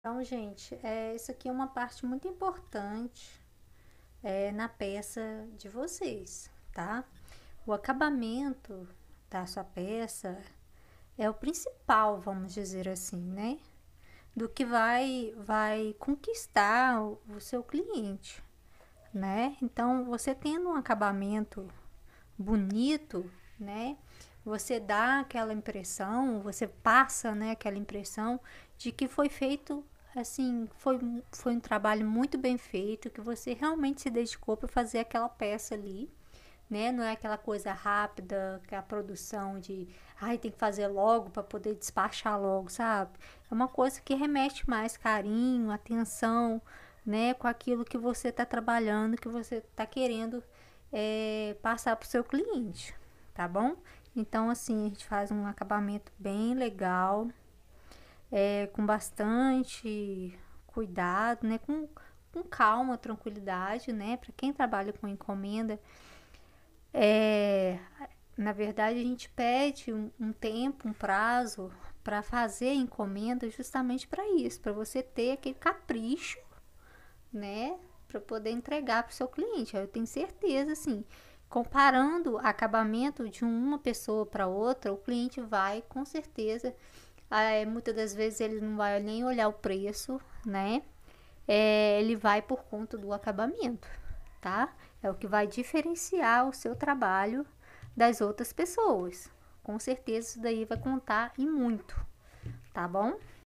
Então, gente, é, isso aqui é uma parte muito importante é, na peça de vocês, tá? O acabamento da sua peça é o principal, vamos dizer assim, né? Do que vai, vai conquistar o, o seu cliente, né? Então, você tendo um acabamento bonito, né? Você dá aquela impressão, você passa, né, aquela impressão de que foi feito assim, foi, foi um trabalho muito bem feito, que você realmente se dedicou para fazer aquela peça ali, né? Não é aquela coisa rápida, que a produção de, ai, tem que fazer logo para poder despachar logo, sabe? É uma coisa que remete mais carinho, atenção, né, com aquilo que você está trabalhando, que você está querendo é, passar para o seu cliente, tá bom? Então, assim, a gente faz um acabamento bem legal é, com bastante cuidado, né? Com, com calma, tranquilidade, né? Para quem trabalha com encomenda, é, na verdade a gente pede um, um tempo, um prazo para fazer a encomenda justamente para isso, para você ter aquele capricho, né? Para poder entregar para o seu cliente. Eu tenho certeza, assim, comparando acabamento de uma pessoa para outra, o cliente vai com certeza é, muitas das vezes ele não vai nem olhar o preço, né? É, ele vai por conta do acabamento, tá? É o que vai diferenciar o seu trabalho das outras pessoas. Com certeza isso daí vai contar e muito, tá bom?